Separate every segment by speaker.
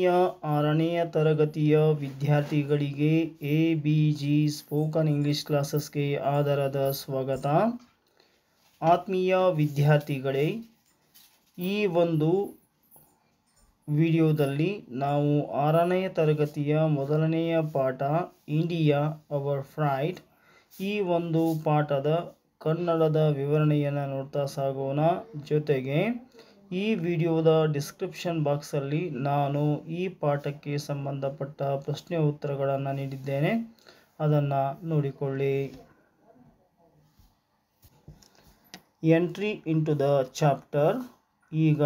Speaker 1: ಯ ಆರನೆಯ ತರಗತಿಯ ವಿದ್ಯಾರ್ಥಿಗಳಿಗೆ A B G spoken English ಕ್ಲಾಸಸ್ಗೆ ಆಧಾರದ ಸ್ವಾಗತ ಆತ್ಮೀಯ ವಿದ್ಯಾರ್ಥಿಗಳೇ ಈ ಒಂದು ವಿಡಿಯೋದಲ್ಲಿ ನಾವು ಆರನೆಯ ತರಗತಿಯ ಮೊದಲನೆಯ ಪಾಠ ಇಂಡಿಯಾ ಅವರ್ ಫ್ರೈಡ್ ಈ ಒಂದು ಪಾಠದ ಕನ್ನಡದ ವಿವರಣೆಯನ್ನು ನೋಡ್ತಾ ಸಾಗೋಣ ಜೊತೆಗೆ ಈ ವಿಡಿಯೋದ ಡಿಸ್ಕ್ರಿಪ್ಷನ್ ಬಾಕ್ಸಲ್ಲಿ ನಾನು ಈ ಪಾಠಕ್ಕೆ ಸಂಬಂಧಪಟ್ಟ ಪ್ರಶ್ನೆ ಉತ್ತರಗಳನ್ನು ನೀಡಿದ್ದೇನೆ ಅದನ್ನು ನೋಡಿಕೊಳ್ಳಿ ಎಂಟ್ರಿ ಇಂಟು ದ ಚಾಪ್ಟರ್ ಈಗ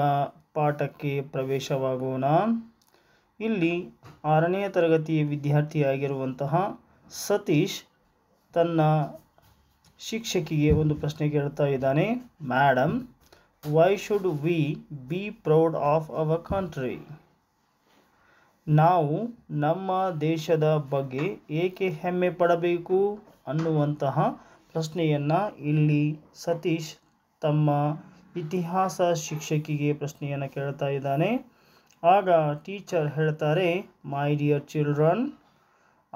Speaker 1: ಪಾಠಕ್ಕೆ ಪ್ರವೇಶವಾಗೋಣ ಇಲ್ಲಿ ಆರನೇ ತರಗತಿಯ ವಿದ್ಯಾರ್ಥಿಯಾಗಿರುವಂತಹ ಸತೀಶ್ ತನ್ನ ಶಿಕ್ಷಕಿಗೆ ಒಂದು ಪ್ರಶ್ನೆ ಕೇಳ್ತಾ ಇದ್ದಾನೆ madam why should we be proud of our country ನಾವು ನಮ್ಮ ದೇಶದ ಬಗ್ಗೆ ಏಕೆ ಹೆಮ್ಮೆ ಪಡಬೇಕು ಅನ್ನುವಂತಹ ಪ್ರಶ್ನೆಯನ್ನು ಇಲ್ಲಿ ಸತೀಶ್ ತಮ್ಮ ಇತಿಹಾಸ ಶಿಕ್ಷಕಿಗೆ ಪ್ರಶ್ನೆಯನ್ನು ಕೇಳ್ತಾ ಇದ್ದಾನೆ ಆಗ ಟೀಚರ್ ಹೇಳ್ತಾರೆ ಮೈ ಡಿಯರ್ ಚಿಲ್ಡ್ರನ್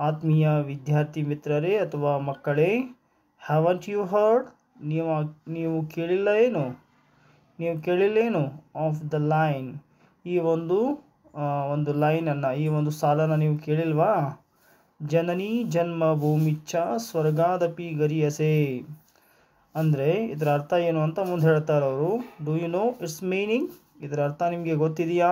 Speaker 1: ಆತ್ಮೀಯ ವಿದ್ಯಾರ್ಥಿ ಮಿತ್ರರೇ ಅಥವಾ ಮಕ್ಕಳೇ ಹ್ಯಾವಂಟ್ ಯು ಹರ್ಡ್ ನೀವು ನೀವು ಕೇಳಿಲ್ಲ ಏನು ನೀವು ಕೇಳಿಲ್ಲೇನು ಆಫ್ ದ ಲೈನ್ ಈ ಒಂದು ಒಂದು ಲೈನನ್ನು ಈ ಒಂದು ಸಾಲನ ನೀವು ಕೇಳಿಲ್ವಾ ಜನನಿ ಜನ್ಮ ಭೂಮಿಚ್ಛ ಸ್ವರ್ಗಾದಪಿ ಗರಿಯಸೆ ಅಂದರೆ ಇದರ ಅರ್ಥ ಏನು ಅಂತ ಮುಂದೆ ಹೇಳ್ತಾರೆ ಅವರು do you know its meaning ಇದರ ಅರ್ಥ ನಿಮಗೆ ಗೊತ್ತಿದೆಯಾ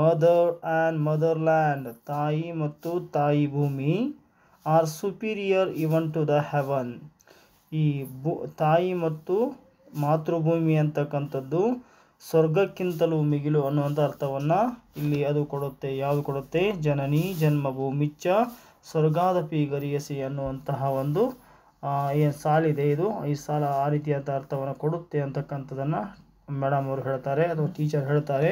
Speaker 1: ಮದರ್ ಆ್ಯಂಡ್ ಮದರ್ ಲ್ಯಾಂಡ್ ತಾಯಿ ಮತ್ತು ತಾಯಿ ಭೂಮಿ are superior even to the heaven ಈ ಬು ತಾಯಿ ಮತ್ತು ಮಾತೃಭೂಮಿ ಅಂತಕ್ಕಂಥದ್ದು ಸ್ವರ್ಗಕ್ಕಿಂತಲೂ ಮಿಗಿಲು ಅನ್ನುವಂಥ ಅರ್ಥವನ್ನು ಇಲ್ಲಿ ಅದು ಕೊಡುತ್ತೆ ಯಾವುದು ಕೊಡುತ್ತೆ ಜನನಿ ಜನ್ಮಭೂಮಿಚ್ಚ ಪಿ ಗರಿಯಸಿ ಅನ್ನುವಂತಹ ಒಂದು ಏನು ಸಾಲಿದೆ ಇದು ಈ ಸಾಲ ಆ ರೀತಿಯಾದ ಅರ್ಥವನ್ನು ಕೊಡುತ್ತೆ ಅಂತಕ್ಕಂಥದ್ದನ್ನು ಮೇಡಮ್ ಅವರು ಹೇಳ್ತಾರೆ ಅಥವಾ ಟೀಚರ್ ಹೇಳ್ತಾರೆ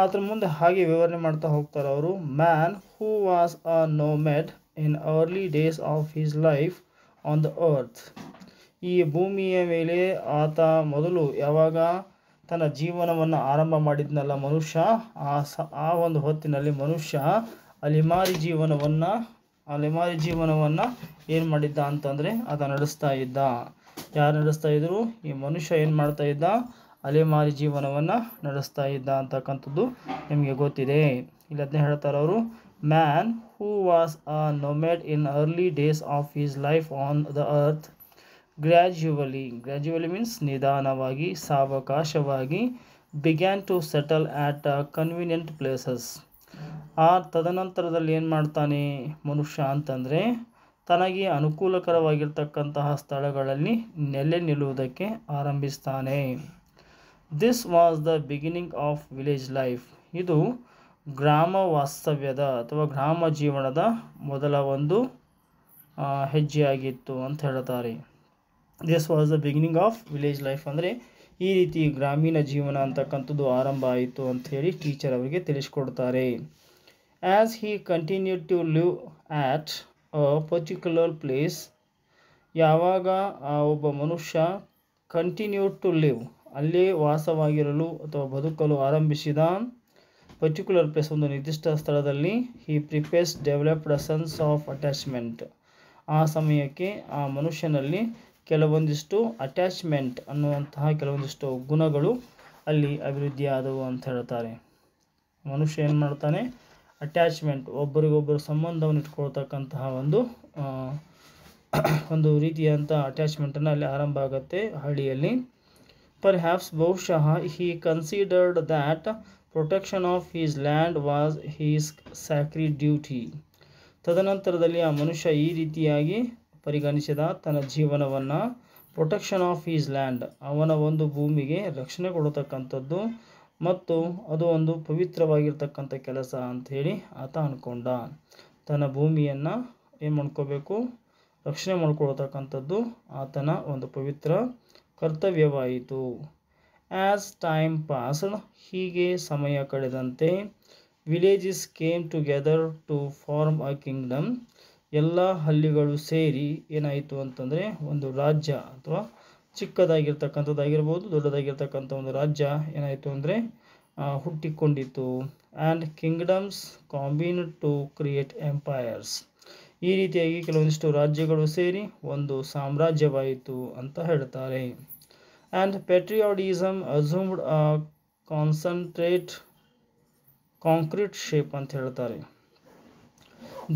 Speaker 1: ಅದ್ರ ಮುಂದೆ ಹಾಗೆ ವಿವರಣೆ ಮಾಡ್ತಾ ಹೋಗ್ತಾರೆ ಅವರು man who was a nomad in early days of his life on the earth ಈ ಭೂಮಿಯ ಮೇಲೆ ಆತ ಮೊದಲು ಯಾವಾಗ ತನ್ನ ಜೀವನವನ್ನು ಆರಂಭ ಮಾಡಿದ್ನಲ್ಲ ಮನುಷ್ಯ ಆ ಸ ಆ ಒಂದು ಹೊತ್ತಿನಲ್ಲಿ ಮನುಷ್ಯ ಅಲೆಮಾರಿ ಜೀವನವನ್ನು ಅಲೆಮಾರಿ ಜೀವನವನ್ನು ಏನು ಮಾಡಿದ್ದ ಅಂತಂದರೆ ಆತ ನಡೆಸ್ತಾ ಇದ್ದ ಯಾರು ನಡೆಸ್ತಾ ಇದ್ದರು ಈ ಮನುಷ್ಯ ಏನು ಮಾಡ್ತಾ ಇದ್ದ ಅಲೆಮಾರಿ ಜೀವನವನ್ನು ನಡೆಸ್ತಾ ಇದ್ದ ಅಂತಕ್ಕಂಥದ್ದು ನಿಮಗೆ ಗೊತ್ತಿದೆ ಇಲ್ಲಿ ಅದನ್ನೇ ಹೇಳ್ತಾರೆ ಅವರು man who was a nomad in early days of his life on the earth gradually gradually means ನಿಧಾನವಾಗಿ ಸಾವಕಾಶವಾಗಿ began to settle at a convenient places ಆ ತದನಂತರದಲ್ಲಿ ಏನು ಮಾಡ್ತಾನೆ ಮನುಷ್ಯ ಅಂತಂದರೆ ತನಗೆ ಅನುಕೂಲಕರವಾಗಿರ್ತಕ್ಕಂತಹ ಸ್ಥಳಗಳಲ್ಲಿ ನೆಲೆ ನಿಲ್ಲುವುದಕ್ಕೆ ಆರಂಭಿಸ್ತಾನೆ this was the beginning of village life ಇದು ಗ್ರಾಮ ವಾಸ್ತವ್ಯದ ಅಥವಾ ಗ್ರಾಮ ಜೀವನದ ಮೊದಲ ಒಂದು ಹೆಜ್ಜೆಯಾಗಿತ್ತು ಅಂತ ಹೇಳ್ತಾರೆ this was the beginning of village life ಅಂದರೆ ಈ ರೀತಿ ಗ್ರಾಮೀಣ ಜೀವನ ಅಂತಕ್ಕಂಥದ್ದು ಆರಂಭ ಆಯಿತು ಅಂಥೇಳಿ ಟೀಚರ್ ಅವರಿಗೆ ತಿಳಿಸ್ಕೊಡ್ತಾರೆ as he continue to live at a particular place ಯಾವಾಗ ಆ ಒಬ್ಬ ಮನುಷ್ಯ ಕಂಟಿನ್ಯೂ ಟು ಲಿವ್ ಅಲ್ಲೇ ವಾಸವಾಗಿರಲು ಅಥವಾ ಬದುಕಲು ಆರಂಭಿಸಿದ ಪರ್ಟಿಕ್ಯುಲರ್ ಪ್ಲೇಸ್ ಒಂದು ನಿರ್ದಿಷ್ಟ ಸ್ಥಳದಲ್ಲಿ ಈ prepares developed sense of attachment ಆ ಸಮಯಕ್ಕೆ ಆ ಮನುಷ್ಯನಲ್ಲಿ ಕೆಲವೊಂದಿಷ್ಟು ಅಟ್ಯಾಚ್ಮೆಂಟ್ ಅನ್ನುವಂತಹ ಕೆಲವೊಂದಿಷ್ಟು ಗುಣಗಳು ಅಲ್ಲಿ ಅಭಿವೃದ್ಧಿಯಾದವು ಅಂತ ಹೇಳ್ತಾರೆ ಮನುಷ್ಯ ಏನು ಮಾಡ್ತಾನೆ ಅಟ್ಯಾಚ್ಮೆಂಟ್ ಒಬ್ಬರಿಗೊಬ್ಬರು ಸಂಬಂಧವನ್ನು ಇಟ್ಕೊಳ್ತಕ್ಕಂತಹ ಒಂದು ಒಂದು ರೀತಿಯಂಥ ಅಟ್ಯಾಚ್ಮೆಂಟನ್ನು ಅಲ್ಲಿ ಆರಂಭ ಆಗುತ್ತೆ ಹಳ್ಳಿಯಲ್ಲಿ ಪರ್ ಹ್ಯಾಪ್ಸ್ ಬಹುಶಃ he considered that protection of his land was his sacred duty ತದನಂತರದಲ್ಲಿ ಆ ಮನುಷ್ಯ ಈ ರೀತಿಯಾಗಿ ಪರಿಗಣಿಸಿದ ತನ್ನ ಜೀವನವನ್ನು ಪ್ರೊಟೆಕ್ಷನ್ ಆಫ್ ಈಸ್ ಲ್ಯಾಂಡ್ ಅವನ ಒಂದು ಭೂಮಿಗೆ ರಕ್ಷಣೆ ಕೊಡತಕ್ಕಂಥದ್ದು ಮತ್ತು ಅದು ಒಂದು ಪವಿತ್ರವಾಗಿರ್ತಕ್ಕಂಥ ಕೆಲಸ ಅಂಥೇಳಿ ಆತ ಅಂದ್ಕೊಂಡ ತನ್ನ ಭೂಮಿಯನ್ನು ಏನು ಮಾಡ್ಕೋಬೇಕು ರಕ್ಷಣೆ ಮಾಡ್ಕೊಳ್ತಕ್ಕಂಥದ್ದು ಆತನ ಒಂದು ಪವಿತ್ರ ಕರ್ತವ್ಯವಾಯಿತು ಆ್ಯಸ್ ಟೈಮ್ ಪಾಸ್ ಹೀಗೆ ಸಮಯ ಕಳೆದಂತೆ villages came together to form a kingdom ಎಲ್ಲ ಹಳ್ಳಿಗಳು ಸೇರಿ ಏನಾಯಿತು ಅಂತಂದರೆ ಒಂದು ರಾಜ್ಯ ಅಥವಾ ಚಿಕ್ಕದಾಗಿರ್ತಕ್ಕಂಥದ್ದಾಗಿರ್ಬೋದು ದೊಡ್ಡದಾಗಿರ್ತಕ್ಕಂಥ ಒಂದು ರಾಜ್ಯ ಏನಾಯಿತು ಅಂದರೆ ಹುಟ್ಟಿಕೊಂಡಿತು and kingdoms combine to create empires ಈ ರೀತಿಯಾಗಿ ಕೆಲವೊಂದಿಷ್ಟು ರಾಜ್ಯಗಳು ಸೇರಿ ಒಂದು ಸಾಮ್ರಾಜ್ಯವಾಯಿತು ಅಂತ ಹೇಳ್ತಾರೆ and patriotism assumed concentrate concrete shape ಅಂತ ಹೇಳ್ತಾರೆ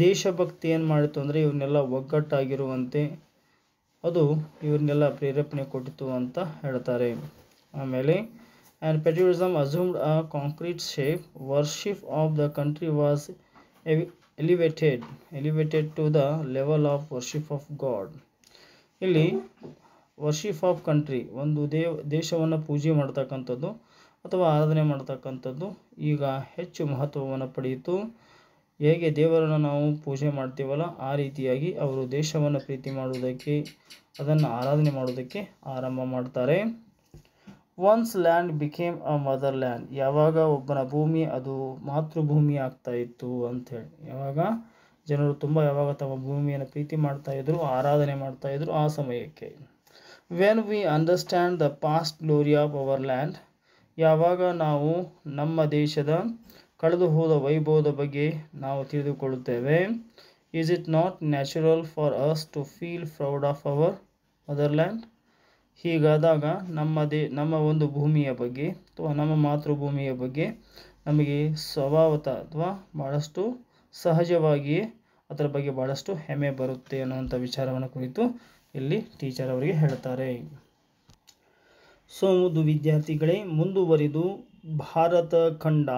Speaker 1: ದೇಶಭಕ್ತಿ ಏನು ಮಾಡಿತು ಅಂದರೆ ಇವನ್ನೆಲ್ಲ ಒಗ್ಗಟ್ಟಾಗಿರುವಂತೆ ಅದು ಇವ್ರನ್ನೆಲ್ಲ ಪ್ರೇರೇಪಣೆ ಕೊಟ್ಟಿತು ಅಂತ ಹೇಳ್ತಾರೆ ಆಮೇಲೆ and patriotism assumed a concrete shape worship of the country was elevated elevated to the level of worship of God ಇಲ್ಲಿ ವರ್ಷಿಪ್ ಆಫ್ ಕಂಟ್ರಿ ಒಂದು ದೇವ ದೇಶವನ್ನು ಪೂಜೆ ಮಾಡ್ತಕ್ಕಂಥದ್ದು ಅಥವಾ ಆರಾಧನೆ ಮಾಡ್ತಕ್ಕಂಥದ್ದು ಈಗ ಹೆಚ್ಚು ಮಹತ್ವವನ್ನು ಪಡೆಯಿತು ಹೇಗೆ ದೇವರನ್ನು ನಾವು ಪೂಜೆ ಮಾಡ್ತೀವಲ್ಲ ಆ ರೀತಿಯಾಗಿ ಅವರು ದೇಶವನ್ನು ಪ್ರೀತಿ ಮಾಡುವುದಕ್ಕೆ ಅದನ್ನು ಆರಾಧನೆ ಮಾಡುವುದಕ್ಕೆ ಆರಂಭ ಮಾಡ್ತಾರೆ once land became a mother land ಯಾವಾಗ ಒಬ್ಬನ ಭೂಮಿ ಅದು ಮಾತೃಭೂಮಿ ಆಗ್ತಾ ಇತ್ತು ಅಂಥೇಳಿ ಯಾವಾಗ ಜನರು ತುಂಬ ಯಾವಾಗ ತಮ್ಮ ಭೂಮಿಯನ್ನು ಪ್ರೀತಿ ಮಾಡ್ತಾಯಿದ್ರು ಆರಾಧನೆ ಮಾಡ್ತಾ ಇದ್ರು ಆ ಸಮಯಕ್ಕೆ when we understand the past glory of our land ಯಾವಾಗ ನಾವು ನಮ್ಮ ದೇಶದ ಕಳೆದು ಹೋದ ವೈಭವದ ಬಗ್ಗೆ ನಾವು ತಿಳಿದುಕೊಳ್ಳುತ್ತೇವೆ is it not natural for us to feel proud of our motherland ಹೀಗಾದಾಗ ನಮ್ಮ ದೇ ನಮ್ಮ ಒಂದು ಭೂಮಿಯ ಬಗ್ಗೆ ಅಥವಾ ನಮ್ಮ ಮಾತೃಭೂಮಿಯ ಬಗ್ಗೆ ನಮಗೆ ಸ್ವಭಾವತ ಅಥವಾ ಭಾಳಷ್ಟು ಸಹಜವಾಗಿಯೇ ಅದರ ಬಗ್ಗೆ ಭಾಳಷ್ಟು ಹೆಮ್ಮೆ ಬರುತ್ತೆ ಅನ್ನುವಂಥ ವಿಚಾರವನ್ನು ಕುರಿತು ಇಲ್ಲಿ ಟೀಚರ್ ಅವರಿಗೆ ಹೇಳ್ತಾರೆ ಸೋ ಮುದು ವಿದ್ಯಾರ್ಥಿಗಳೇ ಮುಂದುವರಿದು ಭಾರತ ಖಂಡ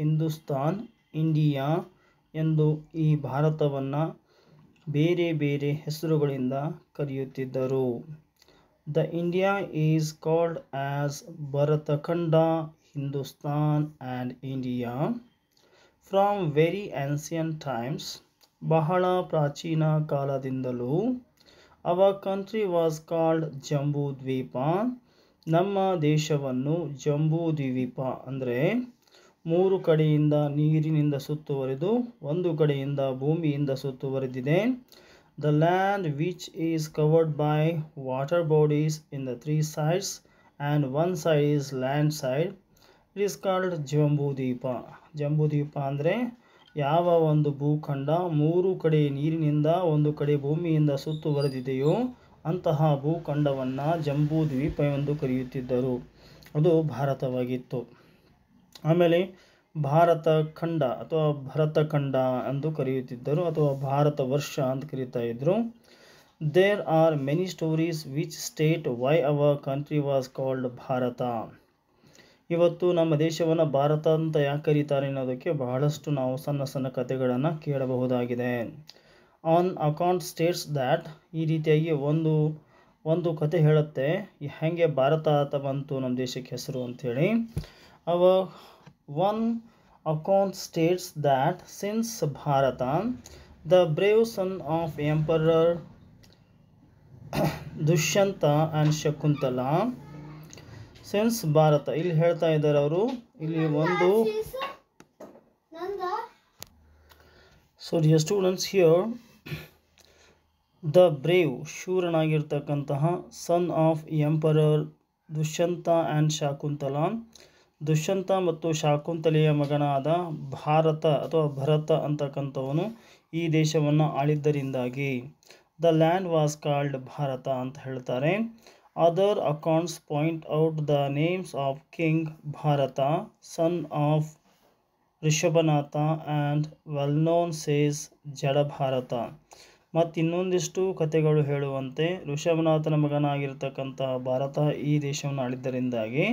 Speaker 1: ಹಿಂದೂಸ್ತಾನ್ ಇಂಡಿಯಾ ಎಂದು ಈ ಭಾರತವನ್ನು ಬೇರೆ ಬೇರೆ ಹೆಸರುಗಳಿಂದ ಕರೆಯುತ್ತಿದ್ದರು the India is called as Bharatakhanda Hindustan and India from very ancient times ಬಹಳ ಪ್ರಾಚೀನ ಕಾಲದಿಂದಲೂ our country was called Jambu Dwipa ನಮ್ಮ ದೇಶವನ್ನು ಜಂಬೂ ದ್ವೀಪ ಅಂದರೆ ಮೂರು ಕಡೆಯಿಂದ ನೀರಿನಿಂದ ಸುತ್ತುವರೆದು ಒಂದು ಕಡೆಯಿಂದ ಭೂಮಿಯಿಂದ ಸುತ್ತುವರೆದಿದೆ the land which is covered by water bodies in the three sides and one side is land side it is called Jambudwipa Jambudwipa ಅಂದರೆ ಯಾವ ಒಂದು ಭೂಖಂಡ ಮೂರು ಕಡೆ ನೀರಿನಿಂದ ಒಂದು ಕಡೆ ಭೂಮಿಯಿಂದ ಸುತ್ತುವರೆದಿದೆಯೋ ಅಂತಹ ಭೂಖಂಡವನ್ನು ಜಂಬೂದ್ವೀಪ ಎಂದು ಕರೆಯುತ್ತಿದ್ದರು ಅದು ಭಾರತವಾಗಿತ್ತು ಆಮೇಲೆ ಭಾರತ ಖಂಡ ಅಥವಾ ಭರತ ಖಂಡ ಎಂದು ಕರೆಯುತ್ತಿದ್ದರು ಅಥವಾ ಭಾರತ ವರ್ಷ ಅಂತ ಕರೀತಾ ಇದ್ದರು there are many stories which state why our country was called Bharata ಇವತ್ತು ನಮ್ಮ ದೇಶವನ್ನು ಭಾರತ ಅಂತ ಯಾಕೆ ಕರೀತಾರೆ ಅನ್ನೋದಕ್ಕೆ ಬಹಳಷ್ಟು ನಾವು ಸಣ್ಣ ಸಣ್ಣ ಕಥೆಗಳನ್ನು ಕೇಳಬಹುದಾಗಿದೆ ಆನ್ ಅಕೌಂಟ್ ಸ್ಟೇಟ್ಸ್ ದ್ಯಾಟ್ ಈ ರೀತಿಯಾಗಿ ಒಂದು ಒಂದು ಕತೆ ಹೇಳುತ್ತೆ ಹೇಗೆ ಭಾರತ ಅಂತ ಬಂತು ನಮ್ಮ ದೇಶಕ್ಕೆ ಹೆಸರು ಅಂಥೇಳಿ ಅವ one account states that since Bharata, the brave son of Emperor Dushyanta and Shakuntala since Bharata ಇಲ್ಲಿ ಹೇಳ್ತಾ ಇದ್ದಾರೆ ಅವರು ಇಲ್ಲಿ ಒಂದು so dear students here the brave ಶೂರನಾಗಿರ್ತಕ್ಕಂತಹ son of emperor Dushyanta and Shakuntala Dushyanta ಮತ್ತು ಶಾಕುಂತಲೆಯ ಮಗನಾದ ಭಾರತ ಅಥವಾ ಭರತ ಅಂತಕ್ಕಂಥವನು ಈ ದೇಶವನ್ನು ಆಳಿದ್ದರಿಂದಾಗಿ the land was called Bharata ಅಂತ ಹೇಳ್ತಾರೆ other accounts point out the names of king Bharata son of Rishabhanatha and well known says Jada Bharata ಮತ್ತು ಇನ್ನೊಂದಿಷ್ಟು ಕಥೆಗಳು ಹೇಳುವಂತೆ ಋಷಭನಾಥನ ಮಗನಾಗಿರ್ತಕ್ಕಂತಹ ಭಾರತ ಈ ದೇಶವನ್ನು ಆಳಿದ್ದರಿಂದಾಗಿ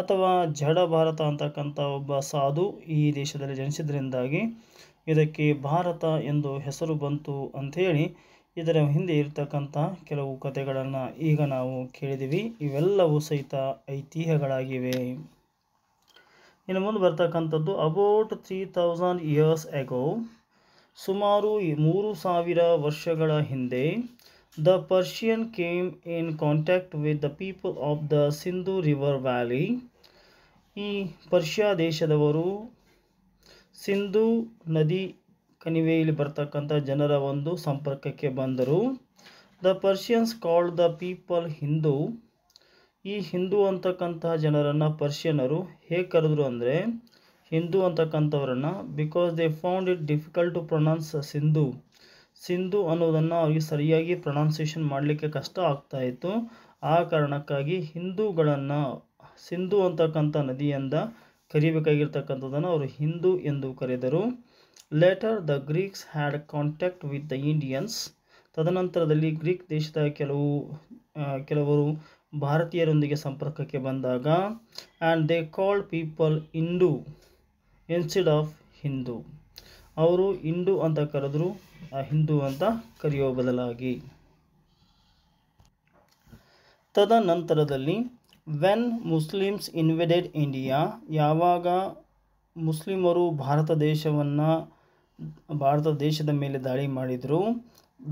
Speaker 1: ಅಥವಾ ಜಡ ಭಾರತ ಅಂತಕ್ಕಂಥ ಒಬ್ಬ ಸಾಧು ಈ ದೇಶದಲ್ಲಿ ಜನಿಸಿದ್ರಿಂದಾಗಿ ಇದಕ್ಕೆ ಭಾರತ ಎಂದು ಹೆಸರು ಬಂತು ಅಂಥೇಳಿ ಇದರ ಹಿಂದೆ ಇರತಕ್ಕಂಥ ಕೆಲವು ಕಥೆಗಳನ್ನು ಈಗ ನಾವು ಕೇಳಿದ್ದೀವಿ ಇವೆಲ್ಲವೂ ಸಹಿತ ಐತಿಹ್ಯಗಳಾಗಿವೆ ಇನ್ನು ಮುಂದೆ ಬರ್ತಕ್ಕಂಥದ್ದು about three thousand years ago ಸುಮಾರು ಮೂರು ಸಾವಿರ ವರ್ಷಗಳ ಹಿಂದೆ The Persian came in contact with the people of the Sindhu river valley. ಈ ಪರ್ಷಿಯ ದೇಶದವರು ಸಿಂಧೂ ನದಿ ಕಣಿವೆಯಲ್ಲಿ ಬರ್ತಕ್ಕಂಥ ಜನರ ಒಂದು ಸಂಪರ್ಕಕ್ಕೆ ಬಂದರು the Persians called the people Hindu ಈ ಹಿಂದೂ ಅಂತಕ್ಕಂತಹ ಜನರನ್ನು ಪರ್ಷಿಯನರು ಹೇಗೆ ಕರೆದ್ರು ಅಂದರೆ ಹಿಂದೂ ಅಂತಕ್ಕಂಥವ್ರನ್ನು because they found it difficult to pronounce Sindhu Sindhu ಅನ್ನೋದನ್ನು ಅವರಿಗೆ ಸರಿಯಾಗಿ ಪ್ರೊನೌನ್ಸಿಯೇಷನ್ ಮಾಡಲಿಕ್ಕೆ ಕಷ್ಟ ಆಗ್ತಾಯಿತ್ತು ಆ ಕಾರಣಕ್ಕಾಗಿ ಹಿಂದೂಗಳನ್ನು ಸಿಂಧು ಅಂತಕ್ಕಂಥ ನದಿಯಿಂದ ಕರಿಬೇಕಾಗಿರ್ತಕ್ಕಂಥದ್ದನ್ನು ಅವರು ಹಿಂದೂ ಎಂದು ಕರೆದರು later the Greeks had contact with the Indians ತದನಂತರದಲ್ಲಿ ಗ್ರೀಕ್ ದೇಶದ ಕೆಲವು ಕೆಲವರು ಭಾರತೀಯರೊಂದಿಗೆ ಸಂಪರ್ಕಕ್ಕೆ ಬಂದಾಗ and they called people Indu instead of Hindu ಅವರು ಇಂಡು ಅಂತ ಕರೆದರು ಹಿಂದೂ ಅಂತ ಕರೆಯೋ ಬದಲಾಗಿ ತದನಂತರದಲ್ಲಿ ವೆನ್ ಮುಸ್ಲಿಮ್ಸ್ ಇನ್ವೆಡೆಡ್ ಇಂಡಿಯಾ ಯಾವಾಗ ಮುಸ್ಲಿಮರು ಭಾರತ ದೇಶವನ್ನು ಭಾರತ ದೇಶದ ಮೇಲೆ ದಾಳಿ ಮಾಡಿದರು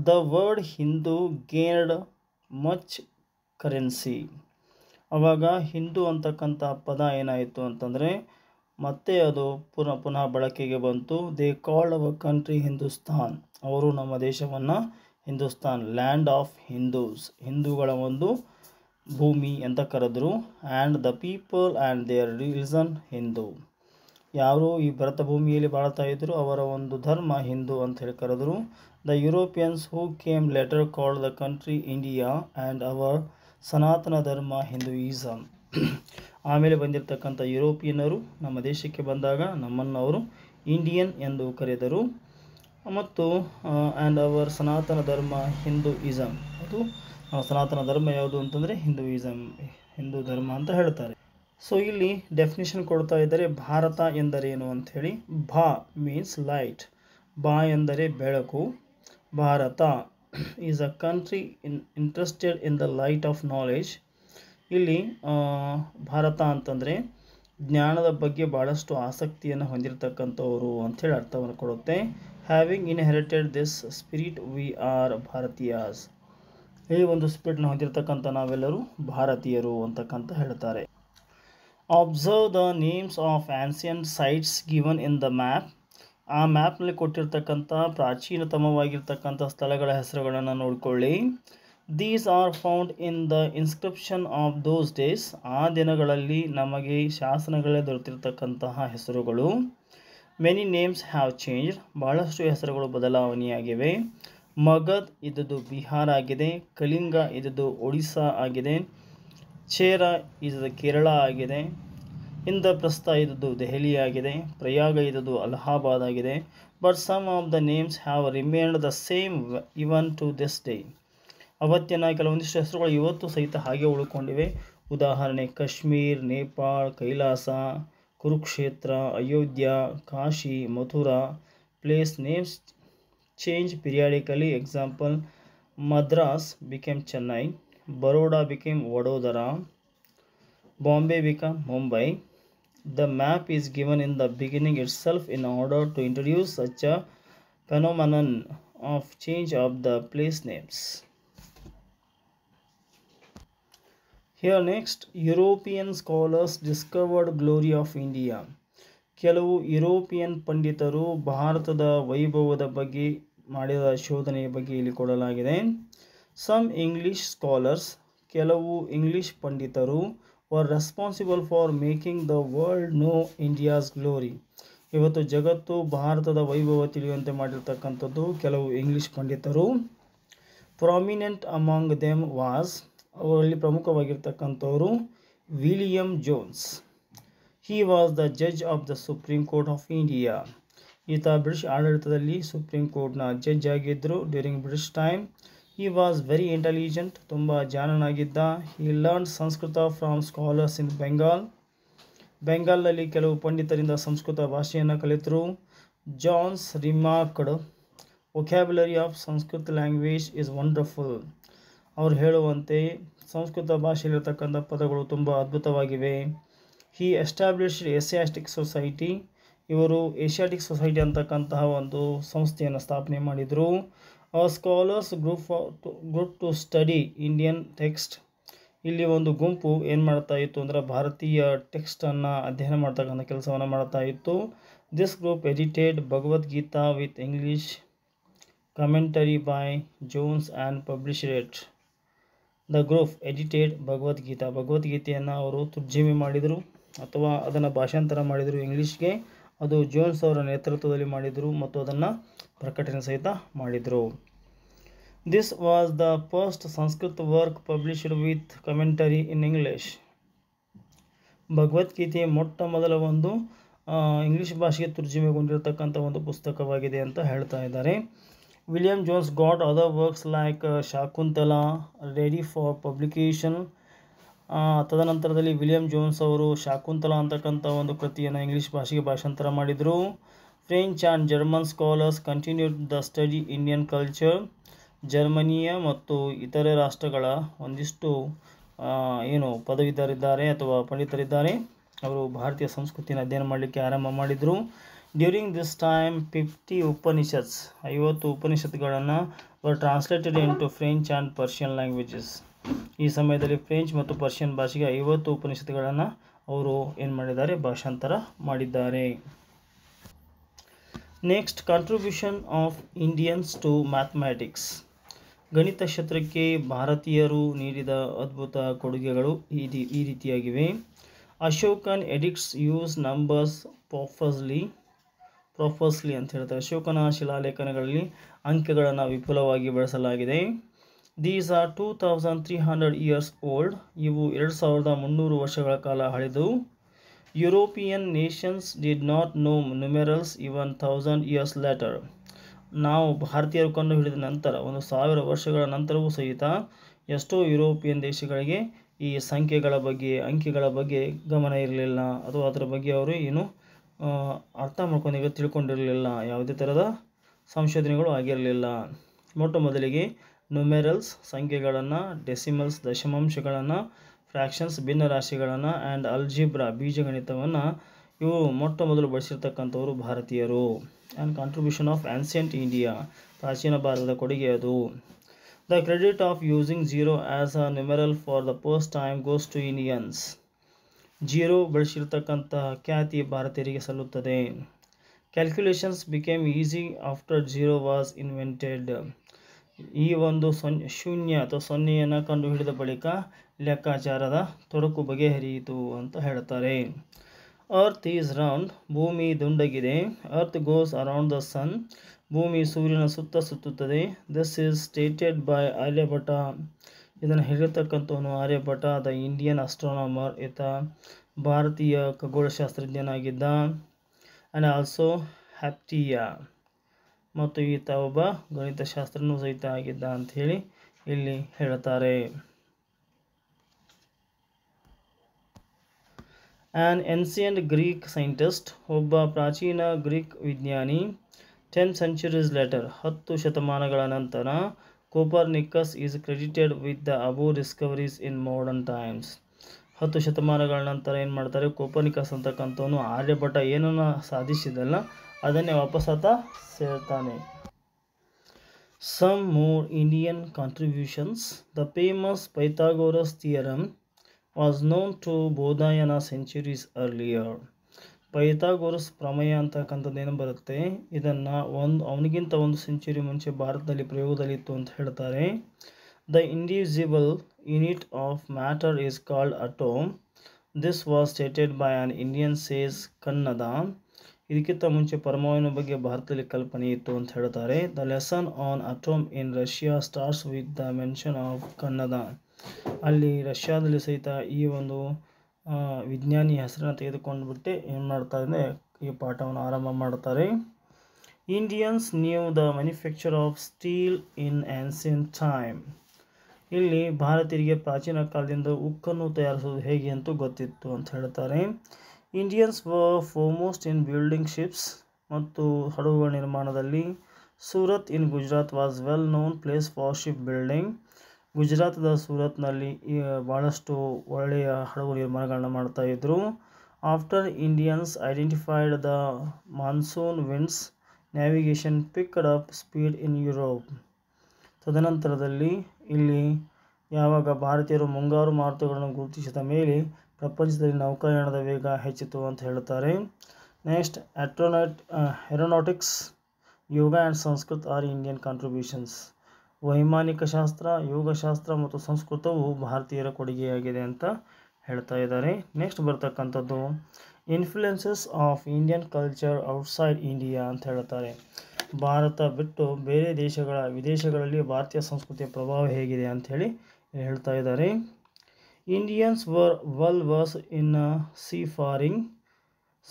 Speaker 1: the word Hindu gained much currency ಅವಾಗ ಹಿಂದೂ ಅಂತಕ್ಕಂಥ ಪದ ಏನಾಯಿತು ಅಂತಂದರೆ ಮತ್ತೆ ಅದು ಪುನಃ ಪುನಃ ಬಳಕೆಗೆ ಬಂತು they called our country Hindustan ಅವರು ನಮ್ಮ ದೇಶವನ್ನು ಹಿಂದೂಸ್ತಾನ್ ಲ್ಯಾಂಡ್ ಆಫ್ ಹಿಂದೂಸ್ ಹಿಂದೂಗಳ ಒಂದು ಭೂಮಿ ಅಂತ ಕರೆದರು and the people and their religion Hindu ಯಾರು ಈ ಭರತ ಭೂಮಿಯಲ್ಲಿ ಬಾಳ್ತಾ ಇದ್ದರು ಅವರ ಒಂದು ಧರ್ಮ ಹಿಂದೂ ಅಂತ ಹೇಳಿ ಕರೆದರು the Europeans who came later called the country India and our Sanatana Dharma Hinduism ಆಮೇಲೆ ಬಂದಿರತಕ್ಕಂಥ ಯುರೋಪಿಯನ್ನರು ನಮ್ಮ ದೇಶಕ್ಕೆ ಬಂದಾಗ ನಮ್ಮನ್ನು ಅವರು ಇಂಡಿಯನ್ ಎಂದು ಕರೆದರು ಮತ್ತು and our Sanatana Dharma Hinduism ಅದು ಸನಾತನ ಧರ್ಮ ಯಾವುದು ಅಂತಂದರೆ ಹಿಂದೂಯಿಸಮ್ ಹಿಂದೂ ಧರ್ಮ ಅಂತ ಹೇಳ್ತಾರೆ ಸೊ ಇಲ್ಲಿ ಡೆಫಿನಿಷನ್ ಕೊಡ್ತಾ ಇದ್ದಾರೆ ಭಾರತ ಎಂದರೇನು ಅಂಥೇಳಿ ಭಾ ಮೀನ್ಸ್ ಲೈಟ್ ಬಾ ಎಂದರೆ ಬೆಳಕು Bharata is a country in interested in the light of knowledge ಇಲ್ಲಿ ಭಾರತ ಅಂತಂದರೆ ಜ್ಞಾನದ ಬಗ್ಗೆ ಭಾಳಷ್ಟು ಆಸಕ್ತಿಯನ್ನು ಹೊಂದಿರತಕ್ಕಂಥವರು ಅಂಥೇಳಿ ಅರ್ಥವನ್ನು ಕೊಡುತ್ತೆ having inherited this spirit we are Bharatiyas ಈ ಒಂದು ಸ್ಪಿರಿಟ್ನ ಹೊಂದಿರತಕ್ಕಂಥ ನಾವೆಲ್ಲರೂ ಭಾರತೀಯರು ಅಂತಕ್ಕಂಥ ಹೇಳ್ತಾರೆ observe the names of ancient sites given in the map ಆ ಮ್ಯಾಪ್ನಲ್ಲಿ ಕೊಟ್ಟಿರ್ತಕ್ಕಂಥ ಪ್ರಾಚೀನತಮವಾಗಿರ್ತಕ್ಕಂಥ ಸ್ಥಳಗಳ ಹೆಸರುಗಳನ್ನು ನೋಡಿಕೊಳ್ಳಿ these are found in the inscription of those days ಆ ದಿನಗಳಲ್ಲಿ ನಮಗೆ ಶಾಸನಗಳೇ ದೊರೆತಿರ್ತಕ್ಕಂತಹ ಹೆಸರುಗಳು ಮೆನಿ ನೇಮ್ಸ್ ಹ್ಯಾವ್ ಚೇಂಜ್ಡ್ ಬಹಳಷ್ಟು ಹೆಸರುಗಳು ಬದಲಾವಣೆಯಾಗಿವೆ ಮಗಧ್ ಇದ್ದದ್ದು ಬಿಹಾರ ಆಗಿದೆ ಕಲಿಂಗ ಇದ್ದದ್ದು ಒಡಿಸ್ಸಾ ಆಗಿದೆ ಚೇರ ಇದ್ದದ್ದು ಕೇರಳ ಆಗಿದೆ ಇಂದ್ರಪ್ರಸ್ಥ ಇದ್ದದ್ದು ದೆಹಲಿ ಆಗಿದೆ ಪ್ರಯಾಗ ಇದ್ದದ್ದು ಅಲಹಾಬಾದ್ ಆಗಿದೆ but some of the names have remained the same even to this day ಅವತ್ತಿನ ಕೆಲವೊಂದಿಷ್ಟು ಹೆಸರುಗಳು ಇವತ್ತು ಸಹಿತ ಹಾಗೆ ಉಳ್ಕೊಂಡಿವೆ ಉದಾಹರಣೆ Kashmir Nepal Kailasa Kurukshetra, Ayodhya, Kashi, Mathura. Place names change periodically. Example, Madras became Chennai, Baroda became Vadodara, Bombay became Mumbai. The map is given in the beginning itself in order to introduce such a phenomenon of change of the place names. Here next European scholars discovered glory of India ಕೆಲವು European ಪಂಡಿತರು ಭಾರತದ ವೈಭವದ ಬಗ್ಗೆ ಮಾಡಿದ ಶೋಧನೆಯ ಬಗ್ಗೆ ಇಲ್ಲಿ ಕೊಡಲಾಗಿದೆ ಸಮ್ ಇಂಗ್ಲಿಷ್ ಸ್ಕಾಲರ್ಸ್ ಕೆಲವು ಇಂಗ್ಲಿಷ್ ಪಂಡಿತರು were responsible for making the world know India's glory ಇವತ್ತು ಜಗತ್ತು ಭಾರತದ ವೈಭವ ತಿಳಿಯುವಂತೆ ಮಾಡಿರ್ತಕ್ಕಂಥದ್ದು ಕೆಲವು ಇಂಗ್ಲಿಷ್ ಪಂಡಿತರು ಪ್ರಾಮಿನೆಂಟ್ ಅಮಾಂಗ್ ದೆಮ್ ವಾಸ್ ಅವರಲ್ಲಿ ಪ್ರಮುಖವಾಗಿರ್ತಕ್ಕಂಥವರು William Jones he was the judge of the supreme court of India ಈತ ಬ್ರಿಟಿಷ್ ಆಡಳಿತದಲ್ಲಿ ಸುಪ್ರೀಂ ಕೋರ್ಟ್ನ ಜಡ್ಜ್ ಆಗಿದ್ದರು during British time he was very intelligent ತುಂಬ ಜಾಣನಾಗಿದ್ದ he learn Sanskrit from scholars in Bengal ಬೆಂಗಾಲ್ನಲ್ಲಿ ಕೆಲವು ಪಂಡಿತರಿಂದ ಸಂಸ್ಕೃತ ಭಾಷೆಯನ್ನು ಕಲಿತರು Jones remarked vocabulary of Sanskrit language is wonderful ಅವರು ಹೇಳುವಂತೆ ಸಂಸ್ಕೃತ ಭಾಷೆಯಲ್ಲಿರ್ತಕ್ಕಂಥ ಪದಗಳು ತುಂಬ ಅದ್ಭುತವಾಗಿವೆ ಈ ಎಸ್ಟಾಬ್ಲಿಷ್ಡ್ ಏಸಿಯಾಸ್ಟಿಕ್ ಸೊಸೈಟಿ ಇವರು ಏಷ್ಯಾಟಿಕ್ ಸೊಸೈಟಿ ಅಂತಕ್ಕಂತಹ ಒಂದು ಸಂಸ್ಥೆಯನ್ನು ಸ್ಥಾಪನೆ ಮಾಡಿದರು scholars group group to study Indian text ಇಲ್ಲಿ ಒಂದು ಗುಂಪು ಏನು ಮಾಡ್ತಾ ಇತ್ತು ಅಂದರೆ ಭಾರತೀಯ ಟೆಕ್ಸ್ಟನ್ನು ಅಧ್ಯಯನ ಮಾಡ್ತಕ್ಕಂಥ ಕೆಲಸವನ್ನು ಮಾಡ್ತಾ ಇತ್ತು this group edited Bhagavad Gita with English commentary by Jones and publish the group edited Bhagavad Gita ಭಗವದ್ಗೀತೆಯನ್ನು ಅವರು ತುರ್ಜಿಮೆ ಮಾಡಿದರು ಅಥವಾ ಅದನ್ನು ಭಾಷಾಂತರ ಮಾಡಿದರು ಇಂಗ್ಲೀಷ್ಗೆ ಅದು ಜೋನ್ಸ್ ಅವರ ನೇತೃತ್ವದಲ್ಲಿ ಮಾಡಿದರು ಮತ್ತು ಅದನ್ನು ಪ್ರಕಟಣೆ ಸಹಿತ ಮಾಡಿದರು this was the first Sanskrit work published with commentary in English Bhagavad Gita ಮೊಟ್ಟ ಮೊದಲ ಒಂದು ಇಂಗ್ಲೀಷ್ ಭಾಷೆಗೆ ತುರ್ಜಿಮೆಗೊಂಡಿರತಕ್ಕಂಥ ಒಂದು ಪುಸ್ತಕವಾಗಿದೆ ಅಂತ ಹೇಳ್ತಾ ಇದ್ದಾರೆ William Jones got other works like uh, Shakuntala ready for publication. ತದನಂತರದಲ್ಲಿ ವಿಲಿಯಂ ಜೋನ್ಸ್ ಅವರು ಶಾಕುಂತಲ ಅಂತಕ್ಕಂಥ ಒಂದು ಕೃತಿಯನ್ನು ಇಂಗ್ಲೀಷ್ ಭಾಷೆಗೆ ಭಾಷಾಂತರ ಮಾಡಿದರು French and German scholars continued the study Indian culture ಜರ್ಮನಿಯ ಮತ್ತು ಇತರೆ ರಾಷ್ಟ್ರಗಳ ಒಂದಿಷ್ಟು ಏನು ಪದವೀಧರಿದ್ದಾರೆ ಅಥವಾ ಪಂಡಿತರಿದ್ದಾರೆ ಅವರು ಭಾರತೀಯ ಸಂಸ್ಕೃತಿಯನ್ನು ಅಧ್ಯಯನ ಮಾಡಲಿಕ್ಕೆ ಆರಂಭ ಮಾಡಿದರು during this time fifty Upanishads ಐವತ್ತು ಉಪನಿಷತ್ಗಳನ್ನು were translated into French and Persian languages ಈ ಸಮಯದಲ್ಲಿ ಫ್ರೆಂಚ್ ಮತ್ತು ಪರ್ಷಿಯನ್ ಭಾಷೆಗೆ ಐವತ್ತು ಉಪನಿಷತ್ಗಳನ್ನು ಅವರು ಏನು ಮಾಡಿದ್ದಾರೆ ಭಾಷಾಂತರ ಮಾಡಿದ್ದಾರೆ next contribution of Indians to mathematics ಗಣಿತ ಕ್ಷೇತ್ರಕ್ಕೆ ಭಾರತೀಯರು ನೀಡಿದ ಅದ್ಭುತ ಕೊಡುಗೆಗಳು ಈ ಈ ರೀತಿಯಾಗಿವೆ Ashokan edicts use numbers profusely profusely ಅಂತ ಹೇಳ್ತಾರೆ ಅಶೋಕನ ಶಿಲಾಲೇಖನಗಳಲ್ಲಿ ಅಂಕೆಗಳನ್ನು ವಿಪುಲವಾಗಿ ಬಳಸಲಾಗಿದೆ these are two thousand three hundred years old ಇವು ಎರಡು ಸಾವಿರದ ಮುನ್ನೂರು ವರ್ಷಗಳ ಕಾಲ ಹಳೆದು European nations did not know numerals even thousand years later ನಾವು ಭಾರತೀಯರು ಕಂಡು ಹಿಡಿದ ನಂತರ ಒಂದು ಸಾವಿರ ವರ್ಷಗಳ ನಂತರವೂ ಸಹಿತ ಎಷ್ಟೋ ಯುರೋಪಿಯನ್ ದೇಶಗಳಿಗೆ ಈ ಸಂಖ್ಯೆಗಳ ಬಗ್ಗೆ ಅಂಕಿಗಳ ಬಗ್ಗೆ ಗಮನ ಇರಲಿಲ್ಲ ಅಥವಾ ಅದರ ಬಗ್ಗೆ ಅವರು ಏನು ಅರ್ಥ ಮಾಡ್ಕೊಂಡಿವೆ ತಿಳ್ಕೊಂಡಿರಲಿಲ್ಲ ಯಾವುದೇ ಥರದ ಸಂಶೋಧನೆಗಳು ಆಗಿರಲಿಲ್ಲ ಮೊಟ್ಟ ಮೊದಲಿಗೆ ನ್ಯೂಮೆರಲ್ಸ್ ಸಂಖ್ಯೆಗಳನ್ನು ಡೆಸಿಮಲ್ಸ್ ದಶಮಾಂಶಗಳನ್ನು ಫ್ರ್ಯಾಕ್ಷನ್ಸ್ ರಾಶಿಗಳನ್ನು ಆ್ಯಂಡ್ ಅಲ್ಜಿಬ್ರಾ ಬೀಜಗಣಿತವನ್ನು ಇವು ಮೊಟ್ಟ ಮೊದಲು ಬಳಸಿರ್ತಕ್ಕಂಥವರು ಭಾರತೀಯರು and contribution of ancient India ಪ್ರಾಚೀನ ಭಾರತದ ಕೊಡುಗೆ ಅದು the credit of using zero as a numeral for the first time goes to Indians zero ಬಳಸಿರ್ತಕ್ಕಂಥ ಖ್ಯಾತಿ ಭಾರತೀಯರಿಗೆ ಸಲ್ಲುತ್ತದೆ calculations became easy after zero was invented ಈ ಒಂದು ಸೊನ್ನೆ ಶೂನ್ಯ ಅಥವಾ ಸೊನ್ನೆಯನ್ನು ಕಂಡುಹಿಡಿದ ಬಳಿಕ ಲೆಕ್ಕಾಚಾರದ ತೊಡಕು ಬಗೆಹರಿಯಿತು ಅಂತ ಹೇಳ್ತಾರೆ ಅರ್ತ್ ಈಸ್ ರೌಂಡ್ ಭೂಮಿ ದುಂಡಗಿದೆ earth goes around the sun ಭೂಮಿ ಸೂರ್ಯನ ಸುತ್ತ ಸುತ್ತುತ್ತದೆ this is stated by Aryabhata ಇದನ್ನು ಹೇಳಿರ್ತಕ್ಕಂಥವನು ಆರ್ಯಭಟ ದ ಇಂಡಿಯನ್ ಅಸ್ಟ್ರಾನಮರ್ ಈತ ಭಾರತೀಯ ಖಗೋಳಶಾಸ್ತ್ರಜ್ಞನಾಗಿದ್ದ ಆ್ಯಂಡ್ ಆಲ್ಸೋ ಹ್ಯಾಪ್ಟಿಯ ಮತ್ತು ಈತ ಒಬ್ಬ ಗಣಿತಶಾಸ್ತ್ರನೂ ಸಹಿತ ಆಗಿದ್ದ ಅಂಥೇಳಿ ಇಲ್ಲಿ ಹೇಳುತ್ತಾರೆ ಆ್ಯನ್ ಎನ್ಸಿಯಂಟ್ ಗ್ರೀಕ್ ಸೈಂಟಿಸ್ಟ್ ಒಬ್ಬ ಪ್ರಾಚೀನ ಗ್ರೀಕ್ ವಿಜ್ಞಾನಿ ಟೆನ್ ಸೆಂಚುರೀಸ್ ಲೆಟರ್ ಹತ್ತು ಶತಮಾನಗಳ ನಂತರ Copernicus is credited with the above discoveries in modern times ಹತ್ತು ಶತಮಾನಗಳ ನಂತರ ಏನು ಮಾಡ್ತಾರೆ ಕೋಪರ್ನಿಕಸ್ ಅಂತಕ್ಕಂಥವನು ಆರ್ಯಭಟ ಏನನ್ನು ಸಾಧಿಸಿದಲ್ಲ ಅದನ್ನೇ ವಾಪಸ್ ಆತ ಸೇರ್ತಾನೆ some more Indian contributions the famous Pythagoras theorem was known to Baudhayana centuries earlier Pythagoras ಪ್ರಮೇಯ ಅಂತಕ್ಕಂಥದ್ದು ಏನು ಬರುತ್ತೆ ಇದನ್ನು ಒಂದು ಅವನಿಗಿಂತ ಒಂದು ಸೆಂಚುರಿ ಮುಂಚೆ ಭಾರತದಲ್ಲಿ ಪ್ರಯೋಗದಲ್ಲಿತ್ತು ಅಂತ ಹೇಳ್ತಾರೆ the indivisible unit of matter is called atom this was stated by an Indian sage Kanada ಇದಕ್ಕಿಂತ ಮುಂಚೆ ಪರಮಾಣುವಿನ ಬಗ್ಗೆ ಭಾರತದಲ್ಲಿ ಕಲ್ಪನೆ ಇತ್ತು ಅಂತ ಹೇಳ್ತಾರೆ the lesson on atom in Russia starts with the mention of Kanada ಅಲ್ಲಿ ರಷ್ಯಾದಲ್ಲಿ ಸಹಿತ ಈ ಒಂದು ವಿಜ್ಞಾನಿ ಹೆಸರನ್ನು ತೆಗೆದುಕೊಂಡು ಬಿಟ್ಟೆ ಏನು ಮಾಡ್ತಾರೆ ಈ ಪಾಠವನ್ನು ಆರಂಭ ಮಾಡ್ತಾರೆ Indians knew the manufacture of steel in ancient time ಇಲ್ಲಿ ಭಾರತೀಯರಿಗೆ ಪ್ರಾಚೀನ ಕಾಲದಿಂದ ಉಕ್ಕನ್ನು ತಯಾರಿಸುವುದು ಹೇಗೆ ಅಂತೂ ಗೊತ್ತಿತ್ತು ಅಂತ ಹೇಳ್ತಾರೆ ಇಂಡಿಯನ್ಸ್ ವ ಫೋಮೋಸ್ಟ್ ಇನ್ ಬಿಲ್ಡಿಂಗ್ ಶಿಪ್ಸ್ ಮತ್ತು ಹಡಗುಗಳ ನಿರ್ಮಾಣದಲ್ಲಿ Surat in Gujarat was well known place for ship building ಗುಜರಾತದ ಸೂರತ್ನಲ್ಲಿ ಭಾಳಷ್ಟು ಒಳ್ಳೆಯ ಹಡಗು ನಿರ್ಮಾಣಗಳನ್ನ ಇದ್ದರು after Indians identified the monsoon winds navigation picked up speed in Europe ತದನಂತರದಲ್ಲಿ ಇಲ್ಲಿ ಯಾವಾಗ ಭಾರತೀಯರು ಮುಂಗಾರು ಮಾರುತಗಳನ್ನು ಗುರುತಿಸಿದ ಮೇಲೆ ಪ್ರಪಂಚದಲ್ಲಿ ನೌಕಾಯಾನದ ವೇಗ ಹೆಚ್ಚಿತು ಅಂತ ಹೇಳ್ತಾರೆ next astronaut aeronautics yoga and Sanskrit are Indian contributions ವೈಮಾನಿಕ ಶಾಸ್ತ್ರ ಯೋಗಶಾಸ್ತ್ರ ಮತ್ತು ಸಂಸ್ಕೃತವು ಭಾರತೀಯರ ಕೊಡುಗೆಯಾಗಿದೆ ಅಂತ ಹೇಳ್ತಾ ಇದ್ದಾರೆ ನೆಕ್ಸ್ಟ್ ಬರ್ತಕ್ಕಂಥದ್ದು influences of Indian culture outside India ಅಂತ ಹೇಳ್ತಾರೆ ಭಾರತ ಬಿಟ್ಟು ಬೇರೆ ದೇಶಗಳ ವಿದೇಶಗಳಲ್ಲಿ ಭಾರತೀಯ ಸಂಸ್ಕೃತಿಯ ಪ್ರಭಾವ ಹೇಗಿದೆ ಅಂಥೇಳಿ ಹೇಳ್ತಾ ಇದ್ದಾರೆ Indians were well versed in seafaring